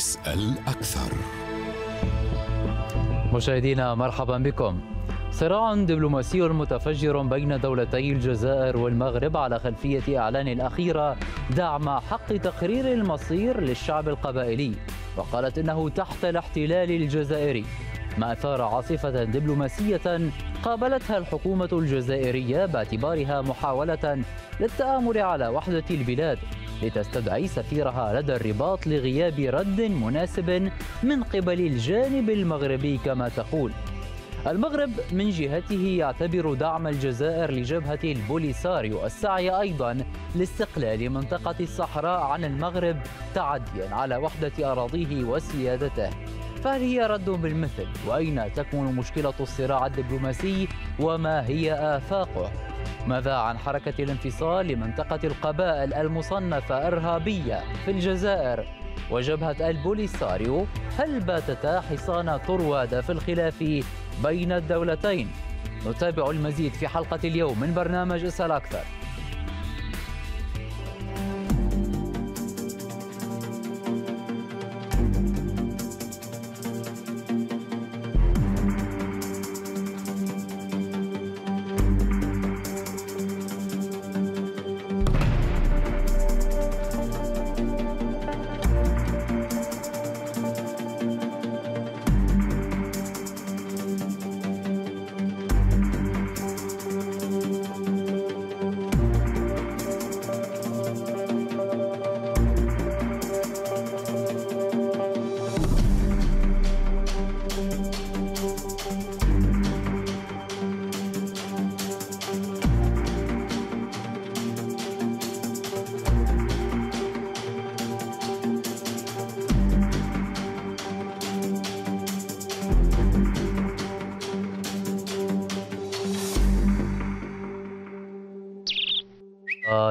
اسأل أكثر مشاهدينا مرحبا بكم صراع دبلوماسي متفجر بين دولتي الجزائر والمغرب على خلفية إعلان الأخيرة دعم حق تقرير المصير للشعب القبائلي وقالت إنه تحت الاحتلال الجزائري ما أثار عاصفة دبلوماسية قابلتها الحكومة الجزائرية باعتبارها محاولة للتآمر على وحدة البلاد لتستدعي سفيرها لدى الرباط لغياب رد مناسب من قبل الجانب المغربي كما تقول المغرب من جهته يعتبر دعم الجزائر لجبهة البوليساريو السعي أيضا لاستقلال منطقة الصحراء عن المغرب تعديا على وحدة أراضيه وسيادته فهل هي رد بالمثل؟ وأين تكمن مشكلة الصراع الدبلوماسي؟ وما هي آفاقه؟ ماذا عن حركة الانفصال لمنطقة القبائل المصنفة إرهابية في الجزائر؟ وجبهة البوليساريو هل باتتا حصان طروادة في الخلاف بين الدولتين نتابع المزيد في حلقة اليوم من برنامج اسأل أكثر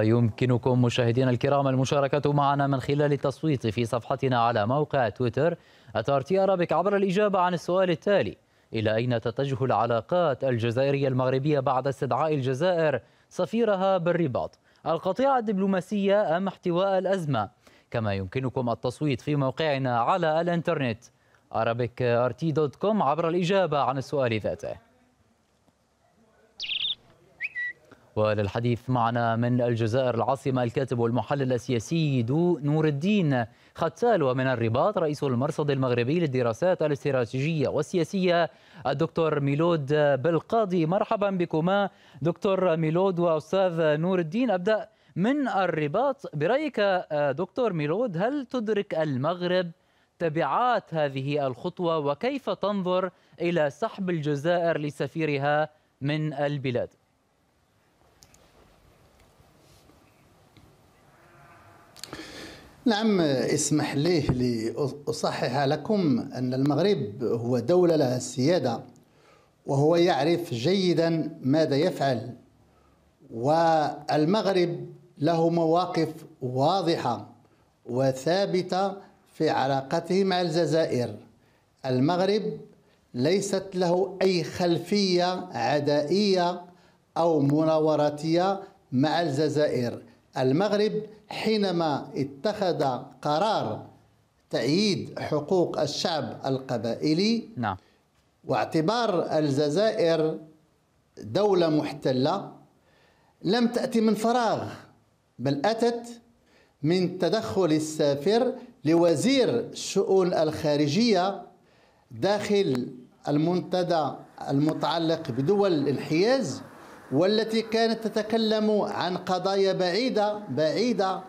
ويمكنكم مشاهدينا الكرام المشاركة معنا من خلال التصويت في صفحتنا على موقع تويتر أتارتي أرابيك عبر الإجابة عن السؤال التالي إلى أين تتجه العلاقات الجزائرية المغربية بعد استدعاء الجزائر سفيرها بالرباط القطيعة الدبلوماسية أم احتواء الأزمة كما يمكنكم التصويت في موقعنا على الانترنت arabicrt.com عبر الإجابة عن السؤال ذاته وللحديث معنا من الجزائر العاصمة الكاتب والمحلل السياسي دو نور الدين ختال ومن الرباط رئيس المرصد المغربي للدراسات الاستراتيجية والسياسية الدكتور ميلود بالقاضي مرحبا بكما دكتور ميلود وأستاذ نور الدين أبدأ من الرباط برأيك دكتور ميلود هل تدرك المغرب تبعات هذه الخطوة وكيف تنظر إلى سحب الجزائر لسفيرها من البلاد نعم اسمح لي لأصحح لكم أن المغرب هو دولة لها السيادة وهو يعرف جيدا ماذا يفعل والمغرب له مواقف واضحة وثابتة في علاقته مع الجزائر المغرب ليست له أي خلفية عدائية أو مناوراتية مع الجزائر المغرب حينما اتخذ قرار تأييد حقوق الشعب القبائلي نعم واعتبار الجزائر دولة محتلة لم تأتي من فراغ بل أتت من تدخل السافر لوزير الشؤون الخارجية داخل المنتدى المتعلق بدول الانحياز والتي كانت تتكلم عن قضايا بعيدة بعيدة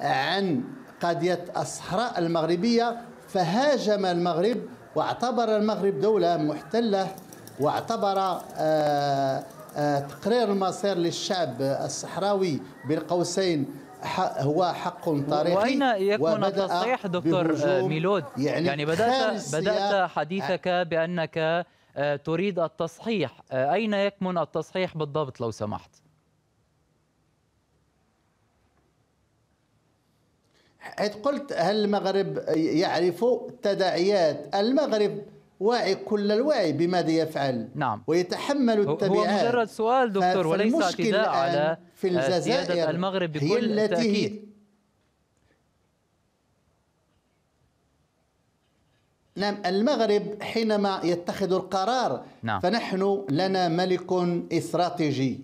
عن قضية الصحراء المغربية فهاجم المغرب واعتبر المغرب دولة محتلة واعتبر آه، آه، تقرير المصير للشعب الصحراوي بين قوسين هو حق تاريخي وأين يكون التصحيح دكتور ميلود يعني, يعني بدأت, بدأت حديثك بأنك آه، تريد التصحيح آه، أين يكمن التصحيح بالضبط لو سمحت حيث قلت هل المغرب يعرف تداعيات المغرب واعي كل الوعي بماذا يفعل نعم ويتحمل التبعات هو مجرد سؤال دكتور وليس اعتداء على في الجزائر آه، المغرب بكل هي التي تأكيد. نعم المغرب حينما يتخذ القرار نعم. فنحن لنا ملك استراتيجي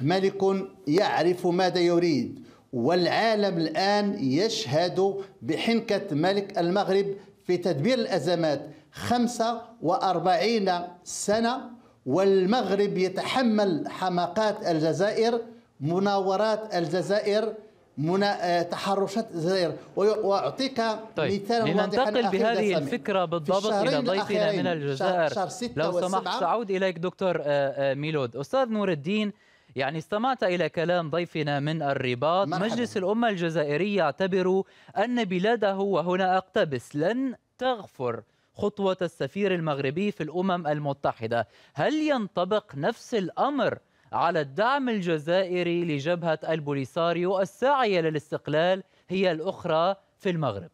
ملك يعرف ماذا يريد والعالم الآن يشهد بحنكة ملك المغرب في تدبير الأزمات 45 سنة والمغرب يتحمل حماقات الجزائر مناورات الجزائر من آه، تحرشات الجزائر واعطيك طيب. مثال لننتقل بهذه الفكره بالضبط الى ضيفنا من الجزائر شهر شهر لو سمحت سأعود اليك دكتور آه، آه، ميلود استاذ نور الدين يعني استمعت إلى كلام ضيفنا من الرباط مرحبا. مجلس الأمة الجزائري يعتبر أن بلاده وهنا أقتبس لن تغفر خطوة السفير المغربي في الأمم المتحدة هل ينطبق نفس الأمر على الدعم الجزائري لجبهة البوليساريو الساعية للاستقلال هي الأخرى في المغرب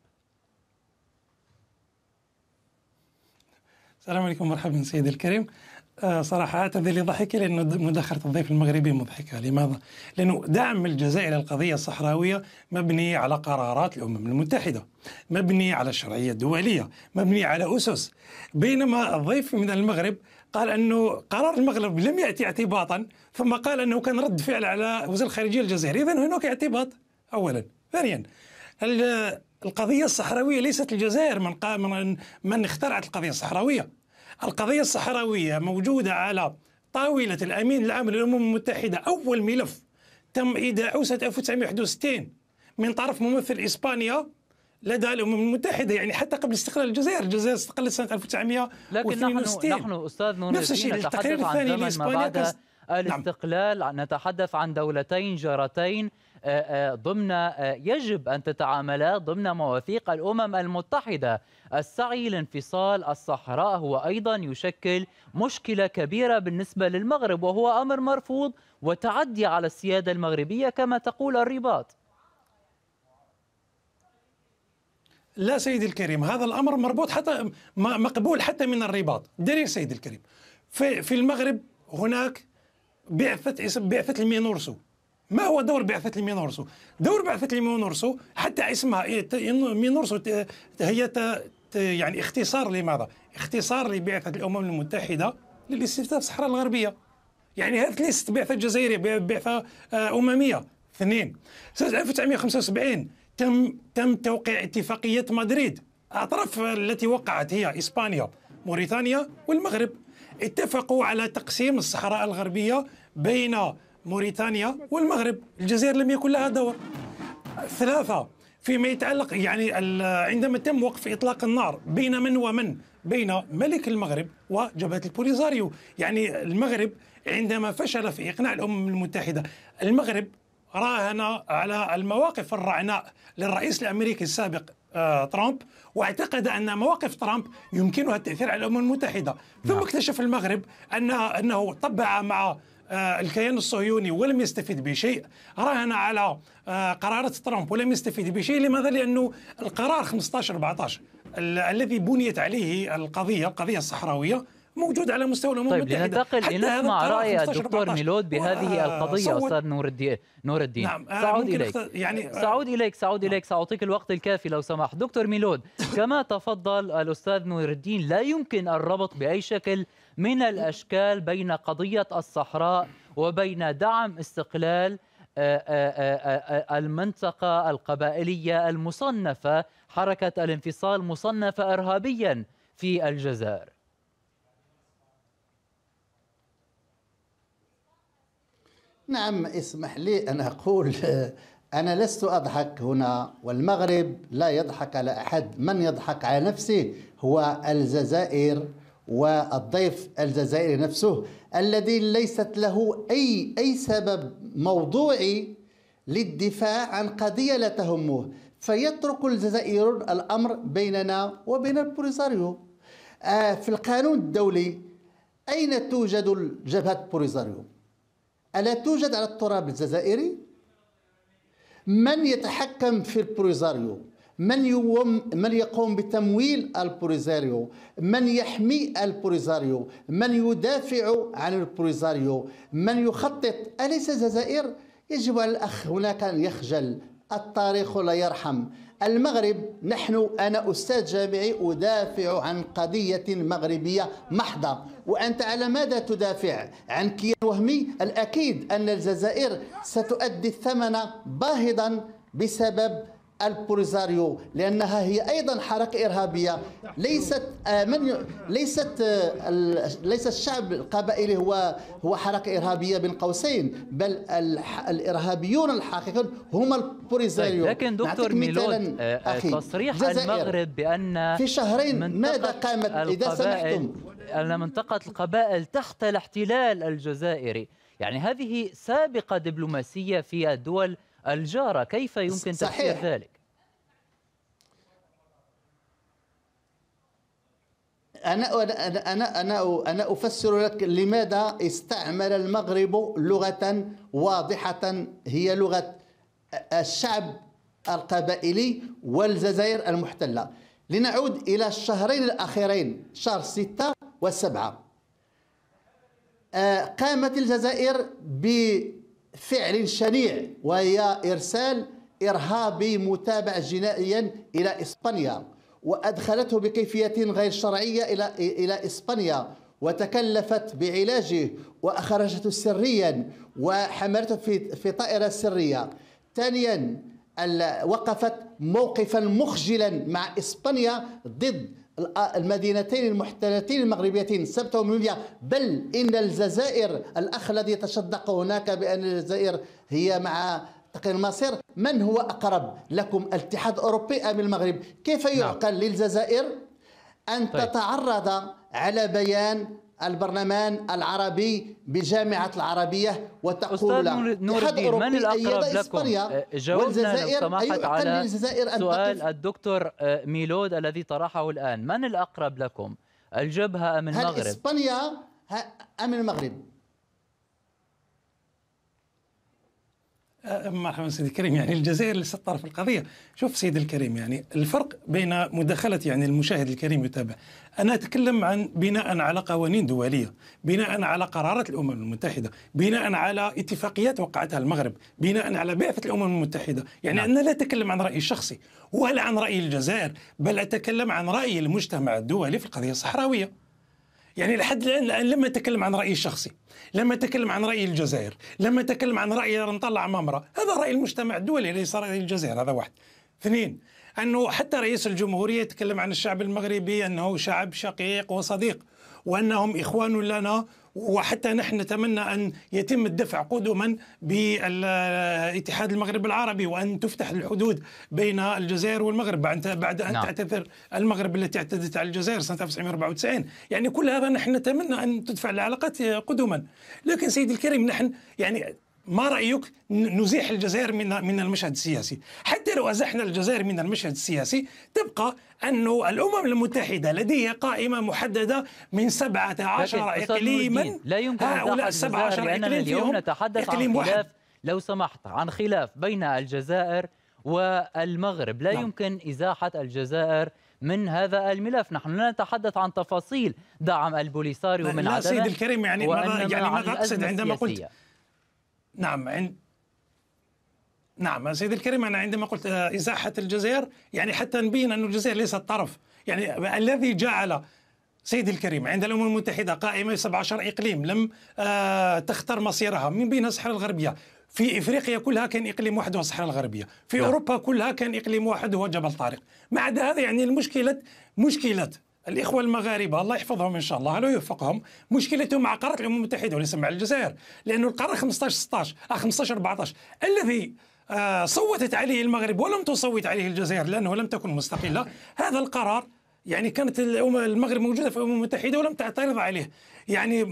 السلام عليكم مرحبا سيدي الكريم آه، صراحة أعتذر ضحك لأن مداخلة الضيف المغربي مضحكة لماذا؟ لأنه دعم الجزائر للقضية الصحراوية مبني على قرارات الأمم المتحدة مبني على الشرعية الدولية مبني على أسس بينما الضيف من المغرب قال أنه قرار المغرب لم يأتي اعتباطا ثم قال انه كان رد فعل على وزير الخارجيه الجزائري اذا هناك اعتباط اولا ثانيا القضيه الصحراويه ليست الجزائر من قام من اخترعت القضيه الصحراويه القضيه الصحراويه موجوده على طاوله الامين العام للامم المتحده اول ملف تم ايداعه سنه 1961 من طرف ممثل اسبانيا لدى الامم المتحده يعني حتى قبل استقلال الجزائر، الجزائر استقلت سنه 1962 لكن نحن نحن استاذ نفس الشيء التقرير الثاني لاسبانيا آه، نعم. الاستقلال نعم. نتحدث عن دولتين جارتين آه، آه، ضمن يجب أن تتعاملا ضمن مواثيق الأمم المتحدة السعي لانفصال الصحراء هو أيضا يشكل مشكلة كبيرة بالنسبة للمغرب وهو أمر مرفوض وتعدي على السيادة المغربية كما تقول الرباط لا سيدي الكريم هذا الأمر مربوط حتى مقبول حتى من الرباط دير سيدي الكريم في المغرب هناك بعثة بعثة المينورسو ما هو دور بعثة المينورسو؟ دور بعثة المينورسو حتى اسمها إيه؟ مينورسو هي يعني اختصار لماذا؟ اختصار لبعثة الأمم المتحدة للاستفتاء في الصحراء الغربية يعني هذه ليست بعثة جزائرية بعثة آه، أممية اثنين سنة 1975 تم تم توقيع اتفاقية مدريد الأطراف التي وقعت هي إسبانيا موريتانيا والمغرب اتفقوا على تقسيم الصحراء الغربية بين موريتانيا والمغرب الجزائر لم يكن لها دور ثلاثة فيما يتعلق يعني عندما تم وقف إطلاق النار بين من ومن بين ملك المغرب وجبهة البوليزاريو يعني المغرب عندما فشل في إقناع الأمم المتحدة المغرب راهن على المواقف الرعناء للرئيس الأمريكي السابق آه، ترامب واعتقد ان مواقف ترامب يمكنها التاثير على الامم المتحده ثم نعم. اكتشف المغرب ان انه طبع مع آه، الكيان الصهيوني ولم يستفد بشيء راهن على آه، قرارات ترامب ولم يستفد بشيء لماذا لأنه القرار 15-14 الذي بنيت عليه القضية القضية الصحراوية موجود على مستوى الامم طيب المتحده لننتقل حتى لنسمع راي الدكتور ميلود بهذه القضيه استاذ نور الدين نور الدين نعم أه، سأعود إليك. يعني أه. سأعود اليك سأعود نعم. اليك ساعطيك الوقت الكافي لو سمحت دكتور ميلود كما تفضل الاستاذ نور الدين لا يمكن الربط باي شكل من الاشكال بين قضيه الصحراء وبين دعم استقلال أه، المنطقه القبائليه المصنفه حركه الانفصال مصنفه ارهابيا في الجزائر نعم اسمح لي أن أقول أنا لست أضحك هنا والمغرب لا يضحك على أحد من يضحك على نفسه هو الجزائر والضيف الجزائري نفسه الذي ليست له أي, أي سبب موضوعي للدفاع عن قضية لا تهمه فيترك الجزائريون الأمر بيننا وبين البوليساريو آه، في القانون الدولي أين توجد جبهة بوليساريو ألا توجد على التراب الجزائري من يتحكم في البوليزاريو من يوم من يقوم بتمويل البوليزاريو من يحمي البوليزاريو من يدافع عن البوليزاريو من يخطط أليس الجزائر يجب على الأخ هناك أن يخجل التاريخ لا يرحم المغرب نحن أنا أستاذ جامعي أدافع عن قضية مغربية محضة وأنت على ماذا تدافع؟ عن كيان وهمي؟ الأكيد أن الجزائر ستؤدي الثمن باهظا بسبب البوليزاريو لانها هي ايضا حركه ارهابيه ليست من ليست ليس الشعب القبائلي هو هو حركه ارهابيه بين قوسين بل الارهابيون الحقيقيون هم البوليزاريو طيب، لكن دكتور ميلود آه، أخي تصريح المغرب بان في شهرين ماذا قامت اذا سمحتم ان منطقه القبائل تحت الاحتلال الجزائري يعني هذه سابقه دبلوماسيه في الدول الجارة كيف يمكن تفسير ذلك؟ أنا أنا أنا أنا أنا أفسر لك لماذا استعمل المغرب لغة واضحة هي لغة الشعب القبائلي والجزائر المحتلة لنعود إلى الشهرين الأخيرين شهر ستة وسبعة آه، قامت الجزائر ب فعل شنيع وهي إرسال إرهابي متابع جنائيا إلى إسبانيا وأدخلته بكيفية غير شرعية إلى إلى إسبانيا وتكلفت بعلاجه وأخرجته سريا وحملته في في طائرة سرية ثانيا وقفت موقفا مخجلا مع إسبانيا ضد المدينتين المحتلتين المغربيتين سبتة وميوليا بل إن الجزائر الأخ الذي تشدق هناك بأن الجزائر هي مع تقرير المصير من هو أقرب لكم الاتحاد الأوروبي أم المغرب كيف نعم. يعقل نعم. للجزائر أن طيب. تتعرض على بيان البرلمان العربي بجامعة العربية وتقول له نور الدين من الأقرب لكم آه، جاوبنا سمحت أيوة، على سؤال الدكتور آه، ميلود الذي طرحه الآن من الأقرب لكم الجبهة أم المغرب هل إسبانيا أم المغرب مرحبا سيدي الكريم يعني الجزائر ليست طرف القضيه شوف سيدي الكريم يعني الفرق بين مداخله يعني المشاهد الكريم يتابع انا اتكلم عن بناء على قوانين دوليه بناء على قرارات الامم المتحده بناء على اتفاقيات وقعتها المغرب بناء على بعثه الامم المتحده يعني نعم. انا لا اتكلم عن رايي الشخصي ولا عن راي الجزائر بل اتكلم عن راي المجتمع الدولي في القضيه الصحراويه يعني لحد الآن لما أتكلم عن رأيي الشخصي لما أتكلم عن رأي الجزائر لما أتكلم عن رأي نطلع مامرة هذا رأي المجتمع الدولي ليس رأي الجزائر هذا واحد اثنين أنه حتى رئيس الجمهورية يتكلم عن الشعب المغربي أنه شعب شقيق وصديق وأنهم إخوان لنا وحتى نحن نتمنى أن يتم الدفع قدما باتحاد المغرب العربي وأن تفتح الحدود بين الجزائر والمغرب بعد أن نعم. تعتذر المغرب التي اعتدت على الجزائر سنة 1994 يعني كل هذا نحن نتمنى أن تدفع العلاقات قدما لكن سيدي الكريم نحن يعني ما رايك نزيح الجزائر من من المشهد السياسي حتى لو ازحنا الجزائر من المشهد السياسي تبقى أن الامم المتحده لديها قائمه محدده من 17 اقليما لا يمكن هؤلاء 17 اقليم اليوم نتحدث عن خلاف واحد. لو سمحت عن خلاف بين الجزائر والمغرب لا نعم. يمكن ازاحه الجزائر من هذا الملف نحن لا نتحدث عن تفاصيل دعم البوليساريو من لا عدم لا سيد الكريم يعني ماذا يعني ماذا اقصد عندما قلت نعم عند نعم سيدي الكريم انا عندما قلت آه، ازاحه الجزائر يعني حتى نبين ان الجزائر ليست طرف يعني الذي جعل سيدي الكريم عند الامم المتحده قائمه 17 اقليم لم آه، تختر مصيرها من بينها الصحراء الغربيه في افريقيا كلها كان اقليم واحد هو الصحراء الغربيه، في لا. نعم. اوروبا كلها كان اقليم واحد هو جبل طارق، مع هذا يعني المشكله مشكله الاخوه المغاربه الله يحفظهم ان شاء الله الله يوفقهم مشكلتهم مع قاره الامم المتحده وليس مع الجزائر لانه القرار 15 16 15 14 الذي آه، صوتت عليه المغرب ولم تصوت عليه الجزائر لانه لم تكن مستقله هذا القرار يعني كانت المغرب موجوده في الامم المتحده ولم تعترض عليه يعني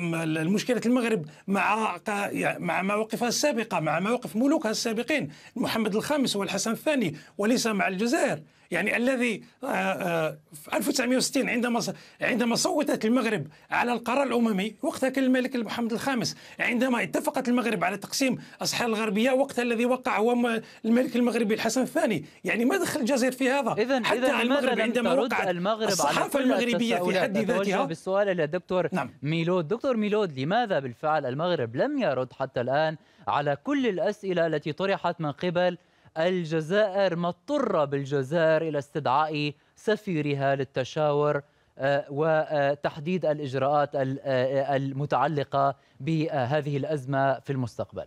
مشكله المغرب مع يعني مع مواقفها السابقه مع مواقف ملوكها السابقين محمد الخامس والحسن الثاني وليس مع الجزائر يعني الذي آه، آه، في 1960 عندما عندما صوتت المغرب على القرار الاممي وقتها كان الملك محمد الخامس عندما اتفقت المغرب على تقسيم الصحراء الغربيه وقتها الذي وقع هو الملك المغربي الحسن الثاني يعني ما دخل الجزائر في هذا إذن حتى إذن المغرب عندما وقع المغرب الصحافه المغربيه في حد ذاتها بالسؤال الى دكتور نعم. ميلود دكتور ميلود لماذا بالفعل المغرب لم يرد حتى الان على كل الاسئله التي طرحت من قبل الجزائر مضطرة بالجزائر إلى استدعاء سفيرها للتشاور آه، وتحديد الإجراءات آه، المتعلقة بهذه الأزمة في المستقبل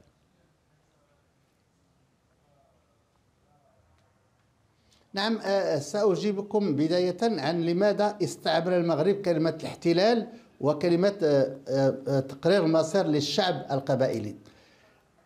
نعم آه، سأجيبكم بداية عن لماذا استعمل المغرب كلمة الاحتلال وكلمة تقرير مصير للشعب القبائلي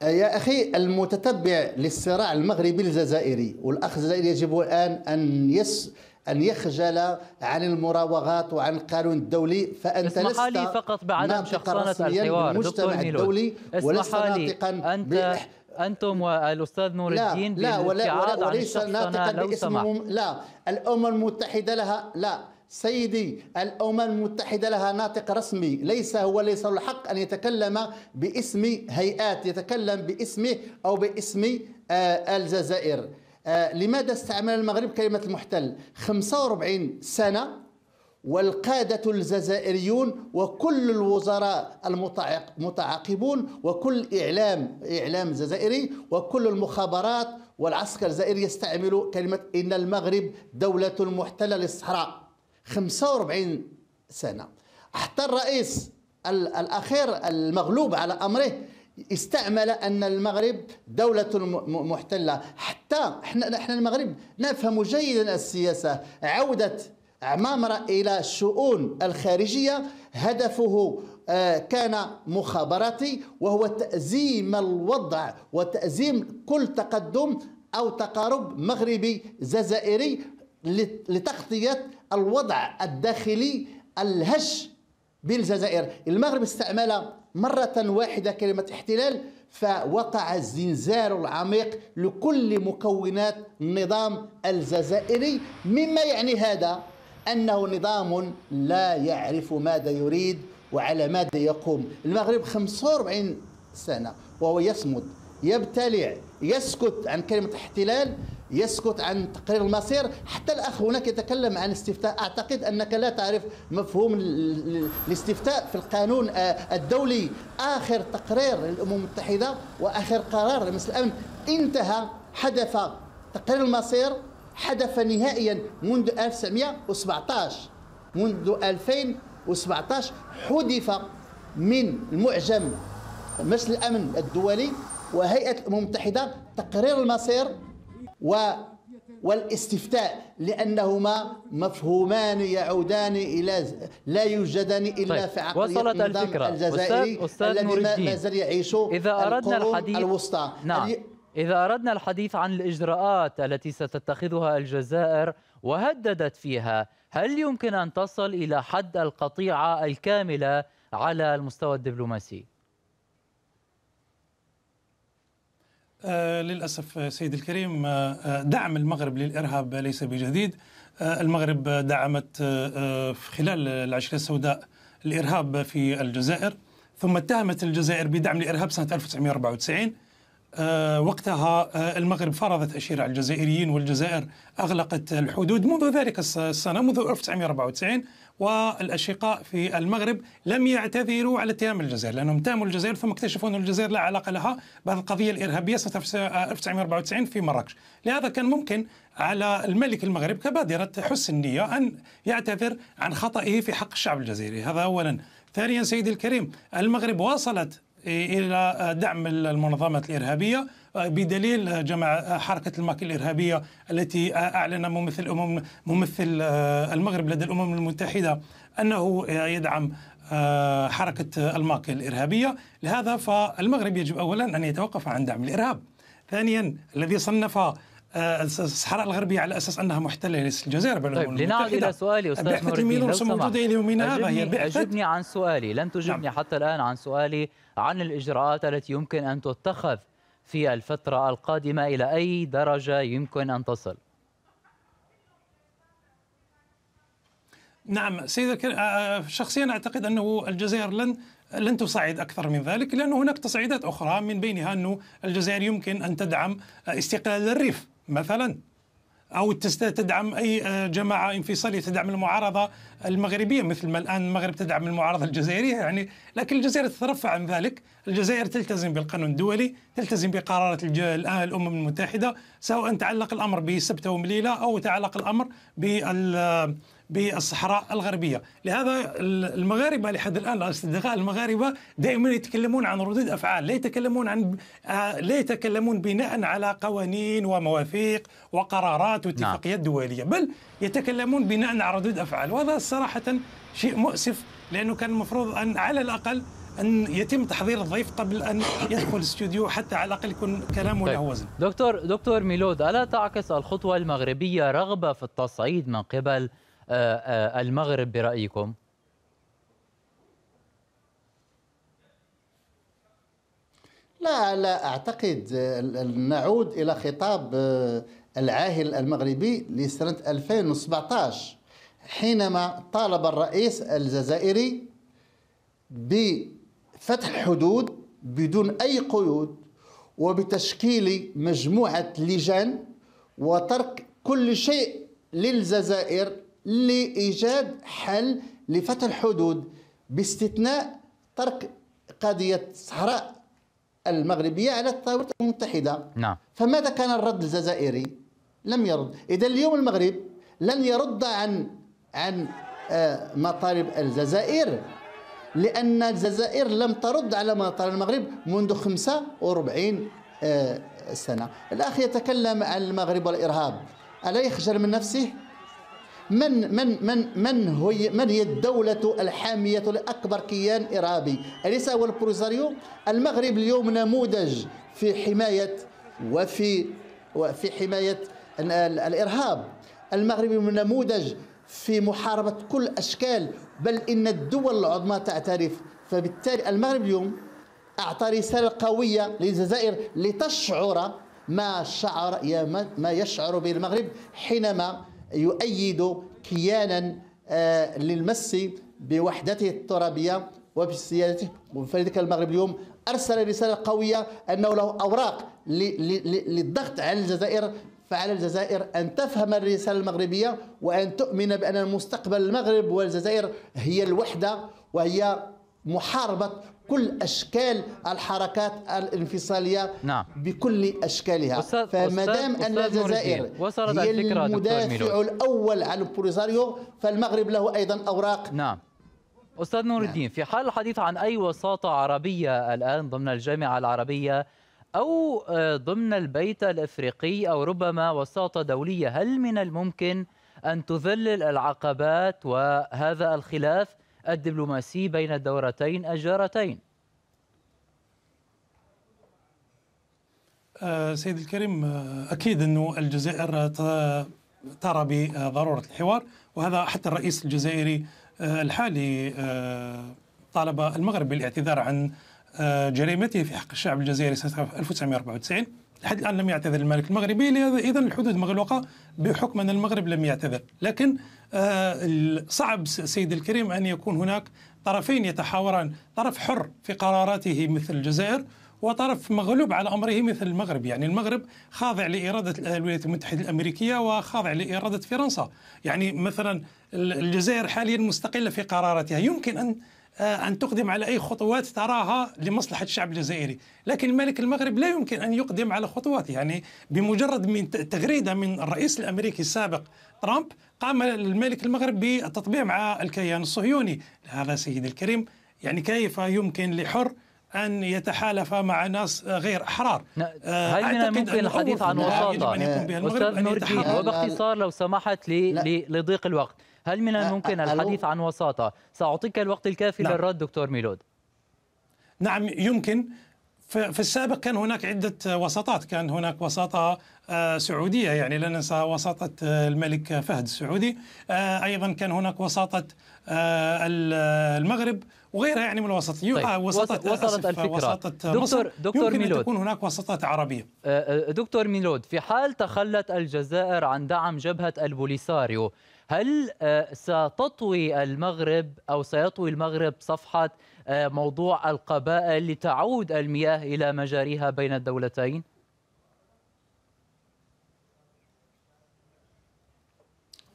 آه، يا أخي المتتبع للصراع المغربي الجزائري والأخ الجزائري يجب الآن أن يس أن يخجل عن المراوغات وعن القانون الدولي فأنت لست لي فقط بعدم شخصنة الحوار دكتور الدولي ولست ناطقا أنت انتم والاستاذ نور الدين لا لا ولا وليس ناطقا باسمهم لا الامم المتحده لها لا سيدي الأمم المتحدة لها ناطق رسمي ليس هو ليس له الحق أن يتكلم باسم هيئات يتكلم باسمه أو باسم آه، الجزائر آه، لماذا استعمل المغرب كلمة المحتل 45 سنة والقادة الجزائريون وكل الوزراء المتعاقبون وكل إعلام إعلام جزائري وكل المخابرات والعسكر الجزائري يستعملوا كلمة إن المغرب دولة محتلة للصحراء 45 سنة حتى الرئيس الأخير المغلوب على أمره استعمل أن المغرب دولة محتلة حتى احنا احنا المغرب نفهم جيدا السياسة عودة عمامرة إلى الشؤون الخارجية هدفه آه، كان مخابراتي وهو تأزيم الوضع وتأزيم كل تقدم أو تقارب مغربي جزائري لتغطية الوضع الداخلي الهش بالجزائر المغرب استعمل مرة واحدة كلمة احتلال فوقع الزنزار العميق لكل مكونات النظام الجزائري مما يعني هذا أنه نظام لا يعرف ماذا يريد وعلى ماذا يقوم المغرب 45 سنة وهو يصمد يبتلع يسكت عن كلمة احتلال يسكت عن تقرير المصير حتى الأخ هناك يتكلم عن استفتاء أعتقد أنك لا تعرف مفهوم الاستفتاء في القانون آه، الدولي آخر تقرير للأمم المتحدة وآخر قرار لمجلس الأمن انتهى حدث تقرير المصير حدث نهائيا منذ 1917 منذ 2017 حذف من المعجم مجلس الأمن الدولي وهيئة الأمم المتحدة تقرير المصير و والاستفتاء لأنهما مفهومان يعودان إلى لا يوجدان إلا طيب. في عقلية وصلت الفكرة الجزائري أستاذ الذي ما زال يعيش إذا أردنا الحديث الوسطى نعم. إذا أردنا الحديث عن الإجراءات التي ستتخذها الجزائر وهددت فيها هل يمكن أن تصل إلى حد القطيعة الكاملة على المستوى الدبلوماسي؟ آه، للأسف آه، سيد الكريم آه، دعم المغرب للإرهاب ليس بجديد المغرب دعمت خلال العشرية السوداء الإرهاب في الجزائر ثم اتهمت الجزائر بدعم الإرهاب سنة 1994 آه، وقتها آه، المغرب فرضت على الجزائريين والجزائر أغلقت الحدود منذ ذلك السنة منذ 1994 والأشقاء في المغرب لم يعتذروا على اتهام الجزائر لأنهم اتهموا الجزائر ثم اكتشفوا أن الجزائر لا علاقة لها بهذه القضية الإرهابية سنة آه، 1994 في مراكش لهذا كان ممكن على الملك المغرب كبادرة حسن النية أن يعتذر عن خطئه في حق الشعب الجزائري هذا أولا ثانيا سيدي الكريم المغرب واصلت إيه، الى دعم المنظمات الارهابيه بدليل جمع حركه الماك الارهابيه التي اعلن ممثل الامم ممثل آه، المغرب لدى الامم المتحده انه يدعم آه، حركه الماك الارهابيه لهذا فالمغرب يجب اولا ان يتوقف عن دعم الارهاب ثانيا الذي صنف آه، الصحراء الغربية على أساس أنها محتلة للجزائر بل طيب لنعود إلى سؤالي أستاذ بعثة ميلورس موجودة إلى يومنا هذا هي بعثة أجبني عن سؤالي لم تجبني نعم. حتى الآن عن سؤالي عن الإجراءات التي يمكن أن تتخذ في الفترة القادمة إلى أي درجة يمكن أن تصل؟ نعم سيد آه، آه، شخصيا اعتقد انه الجزائر لن لن تصعد اكثر من ذلك لان هناك تصعيدات اخرى من بينها انه الجزائر يمكن ان تدعم آه، استقلال الريف مثلا او تدعم اي آه، جماعه انفصاليه تدعم المعارضه المغربيه مثل ما الان المغرب تدعم المعارضه الجزائريه يعني لكن الجزائر تترفع عن ذلك، الجزائر تلتزم بالقانون الدولي، تلتزم بقرارات آه، الامم المتحده، سواء تعلق الامر بسبته ومليله او تعلق الامر بال بالصحراء الغربيه لهذا المغاربه لحد الان الاصدقاء المغاربه دائما يتكلمون عن ردود افعال لا يتكلمون عن آه، لا يتكلمون بناء على قوانين ومواثيق وقرارات واتفاقيات نعم. دوليه بل يتكلمون بناء على ردود افعال وهذا صراحه شيء مؤسف لانه كان المفروض ان على الاقل ان يتم تحضير الضيف قبل ان يدخل الاستوديو حتى على الاقل يكون كلامه طيب. له وزن. دكتور دكتور ميلود الا تعكس الخطوه المغربيه رغبه في التصعيد من قبل آه، آه، المغرب برأيكم؟ لا لا أعتقد آه، نعود إلى خطاب العاهل المغربي لسنة 2017 حينما طالب الرئيس الجزائري بفتح حدود بدون أي قيود وبتشكيل مجموعة لجان وترك كل شيء للجزائر لإيجاد حل لفتح الحدود باستثناء ترك قضية الصحراء المغربية على الطاولة المتحدة نعم. فماذا كان الرد الجزائري؟ لم يرد إذا اليوم المغرب لن يرد عن عن آه، مطالب الجزائر لأن الجزائر لم ترد على مطالب المغرب منذ 45 آه، سنة الأخ يتكلم عن المغرب والإرهاب ألا يخجل من نفسه؟ من من من من هي من هي الدولة الحامية لأكبر كيان إرهابي؟ أليس هو البروزاريو؟ المغرب اليوم نموذج في حماية وفي وفي حماية الإرهاب المغرب نموذج في محاربة كل أشكال بل إن الدول العظمى تعترف فبالتالي المغرب اليوم أعطى رسالة قوية للجزائر لتشعر ما شعر ما يشعر به المغرب حينما يؤيد كيانا آه، للمس بوحدته الترابية وبسيادته فلذلك المغرب اليوم أرسل رسالة قوية أنه له أوراق للضغط على الجزائر فعلى الجزائر أن تفهم الرسالة المغربية وأن تؤمن بأن مستقبل المغرب والجزائر هي الوحدة وهي محاربة كل أشكال الحركات الانفصالية نعم. بكل أشكالها فما دام أن الجزائر هي المدافع الأول عن البوليزاريو فالمغرب له أيضا أوراق نعم أستاذ نور الدين نعم. في حال الحديث عن أي وساطة عربية الآن ضمن الجامعة العربية أو آه، ضمن البيت الأفريقي أو ربما وساطة دولية هل من الممكن أن تذلل العقبات وهذا الخلاف الدبلوماسي بين الدورتين الجارتين آه، سيد الكريم آه، أكيد أنه الجزائر ترى بضرورة الحوار وهذا حتى الرئيس الجزائري آه، الحالي طالب المغرب بالاعتذار عن جريمته في حق الشعب الجزائري سنة 1994 لحد الان لم يعتذر الملك المغربي اذا الحدود مغلوقه بحكم ان المغرب لم يعتذر لكن آه، صعب سيد الكريم ان يكون هناك طرفين يتحاوران طرف حر في قراراته مثل الجزائر وطرف مغلوب على امره مثل المغرب، يعني المغرب خاضع لاراده الولايات المتحده الامريكيه وخاضع لاراده فرنسا، يعني مثلا الجزائر حاليا مستقله في قراراتها، يمكن ان آه، أن تقدم على أي خطوات تراها لمصلحة الشعب الجزائري لكن الملك المغرب لا يمكن أن يقدم على خطوات يعني بمجرد من تغريدة من الرئيس الأمريكي السابق ترامب قام الملك المغرب بالتطبيع مع الكيان الصهيوني هذا سيدي الكريم يعني كيف يمكن لحر أن يتحالف مع ناس غير أحرار آه، هل من الممكن الحديث عن وساطة أستاذ نورجي وباختصار لو سمحت لضيق الوقت هل من الممكن الحديث عن وساطة؟ سأعطيك الوقت الكافي نعم. للرد دكتور ميلود نعم يمكن في السابق كان هناك عدة وساطات كان هناك وساطة آه، سعودية يعني لا ننسى وساطة آه، الملك فهد السعودي آه، أيضا كان هناك وساطة المغرب وغيرها يعني من الوسط طيب. وساطة وصلت الفكرة وساطة دكتور, مصر. دكتور يمكن ميلود. أن تكون هناك وساطات عربية دكتور ميلود في حال تخلت الجزائر عن دعم جبهة البوليساريو هل آه، ستطوي المغرب أو سيطوي المغرب صفحة آه، موضوع القبائل لتعود المياه إلى مجاريها بين الدولتين؟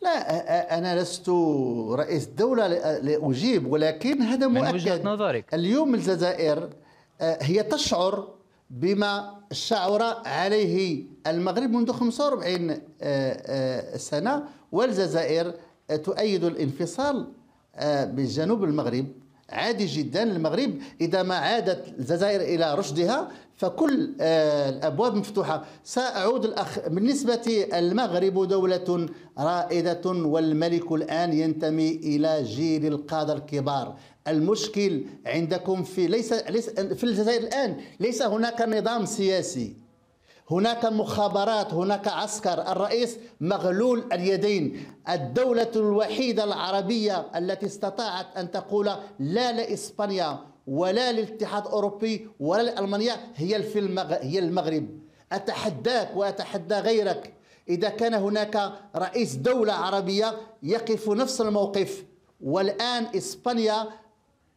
لا أنا لست رئيس دولة لأجيب ولكن هذا مؤكد من وجهة نظرك اليوم الجزائر آه، هي تشعر بما شعر عليه المغرب منذ 45 سنة والجزائر تؤيد الانفصال آه، بجنوب المغرب عادي جدا المغرب اذا ما عادت الجزائر الى رشدها فكل آه، الابواب مفتوحه ساعود الاخ بالنسبه المغرب دوله رائده والملك الان ينتمي الى جيل القاده الكبار المشكل عندكم في ليس, ليس في الجزائر الان ليس هناك نظام سياسي هناك مخابرات هناك عسكر الرئيس مغلول اليدين الدولة الوحيدة العربية التي استطاعت أن تقول لا لإسبانيا ولا للاتحاد الأوروبي ولا لألمانيا هي هي المغرب أتحداك وأتحدى غيرك إذا كان هناك رئيس دولة عربية يقف نفس الموقف والآن إسبانيا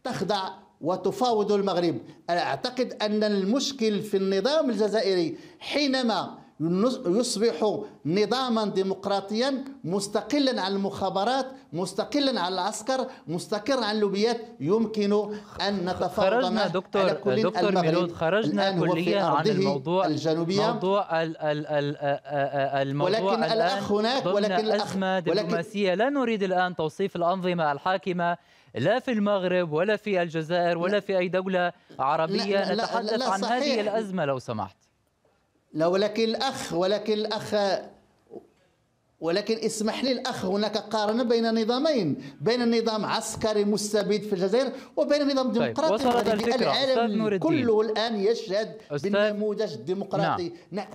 تخضع وتفاوض المغرب أعتقد أن المشكل في النظام الجزائري حينما يصبح نظاما ديمقراطيا مستقلا عن المخابرات مستقلا عن العسكر مستقلا عن اللوبيات يمكن ان نتفاوض خرجنا دكتور على كل دكتور ميلود خرجنا كليا عن الموضوع الجنوبيه موضوع الـ الـ الـ الموضوع ولكن الان الاخ هناك ولكن الأخ ولكن دبلوماسيه لا نريد الان توصيف الانظمه الحاكمه لا في المغرب ولا في الجزائر ولا في أي دولة عربية لا لا نتحدث لا لا عن هذه الأزمة لو سمحت لا ولكن الأخ ولكن الأخ ولكن اسمح لي الاخ هناك قارنه بين نظامين بين نظام عسكري مستبد في الجزائر وبين نظام طيب، ديمقراطي طيب. وصلت الفكره العالم كله الان يشهد بالنموذج الديمقراطي نعم. نعم.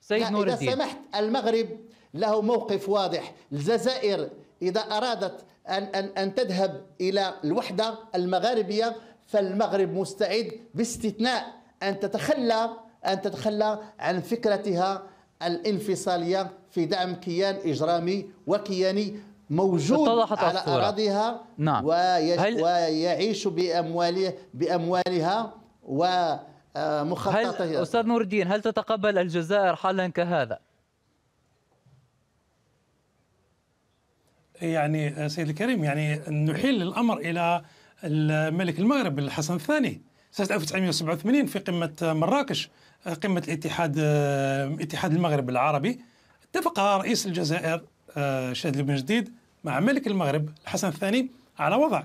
سيد نور الدين اذا سمحت المغرب له موقف واضح الجزائر اذا ارادت أن, أن, أن تذهب إلى الوحدة المغاربية فالمغرب مستعد باستثناء أن تتخلى أن تتخلى عن فكرتها الانفصالية في دعم كيان إجرامي وكياني موجود على أفورة. أراضيها نعم. هل... ويعيش بأمواله بأموالها و آه، هل أستاذ نور الدين هل تتقبل الجزائر حالا كهذا؟ يعني آه، سيد الكريم يعني نحيل الأمر إلى ملك المغرب الحسن الثاني سنة 1987 في قمة مراكش آه، قمة الاتحاد آه، اتحاد المغرب العربي اتفق رئيس الجزائر شادي بن جديد مع ملك المغرب الحسن الثاني على وضع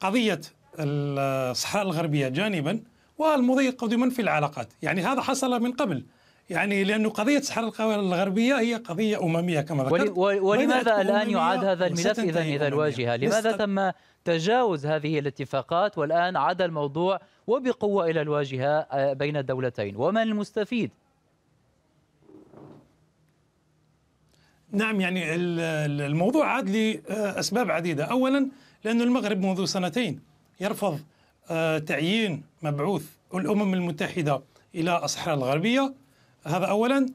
قضية الصحراء الغربية جانبا والمضي قدما في العلاقات يعني هذا حصل من قبل يعني لانه قضية صحراء الغربية هي قضية أممية كما ذكرت ولماذا الآن يعاد هذا الملف إذا إذا الواجهة؟ لماذا تم تجاوز هذه الاتفاقات والآن عاد الموضوع وبقوة إلى الواجهة آه، بين الدولتين ومن المستفيد؟ نعم يعني الموضوع عاد لأسباب آه، عديدة أولا لأن المغرب منذ سنتين يرفض آه، تعيين مبعوث الأمم المتحدة إلى الصحراء الغربية هذا اولا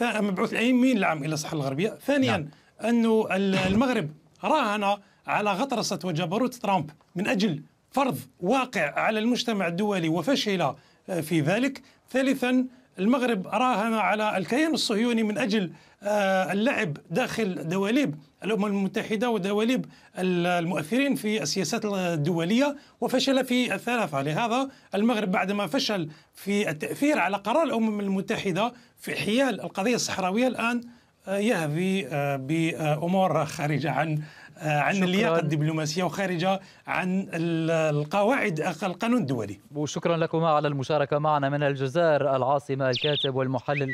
مبعوث العين مين العام الى الصحراء الغربيه ثانيا نعم. انه المغرب راهن على غطرسه وجبروت ترامب من اجل فرض واقع على المجتمع الدولي وفشل في ذلك ثالثا المغرب راهن على الكيان الصهيوني من اجل آه، اللعب داخل دواليب الامم المتحده ودواليب المؤثرين في السياسات الدوليه وفشل في الثلاثه لهذا المغرب بعدما فشل في التاثير على قرار الامم المتحده في حيال القضيه الصحراويه الان آه، يهذي آه، بامور خارجه عن آه، عن اللياقه الدبلوماسيه وخارجه عن القواعد القانون الدولي. وشكرا لكما على المشاركه معنا من الجزائر العاصمه الكاتب والمحلل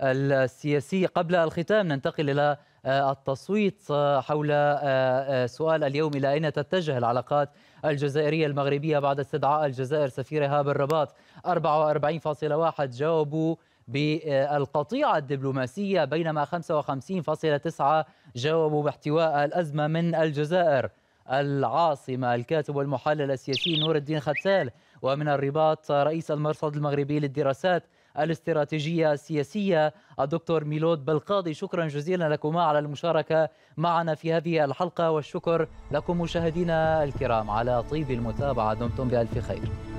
السياسي قبل الختام ننتقل الى آه، التصويت آه، حول آه، سؤال اليوم إلى أين تتجه العلاقات الجزائرية المغربية بعد استدعاء الجزائر سفيرها بالرباط 44.1 جاوبوا بالقطيعة الدبلوماسية بينما 55.9 جاوبوا باحتواء الأزمة من الجزائر العاصمة الكاتب والمحلل السياسي نور الدين ختال ومن الرباط رئيس المرصد المغربي للدراسات الاستراتيجية السياسية الدكتور ميلود بلقاضي شكرا جزيلا لكما على المشاركة معنا في هذه الحلقة والشكر لكم مشاهدينا الكرام على طيب المتابعة دمتم بألف خير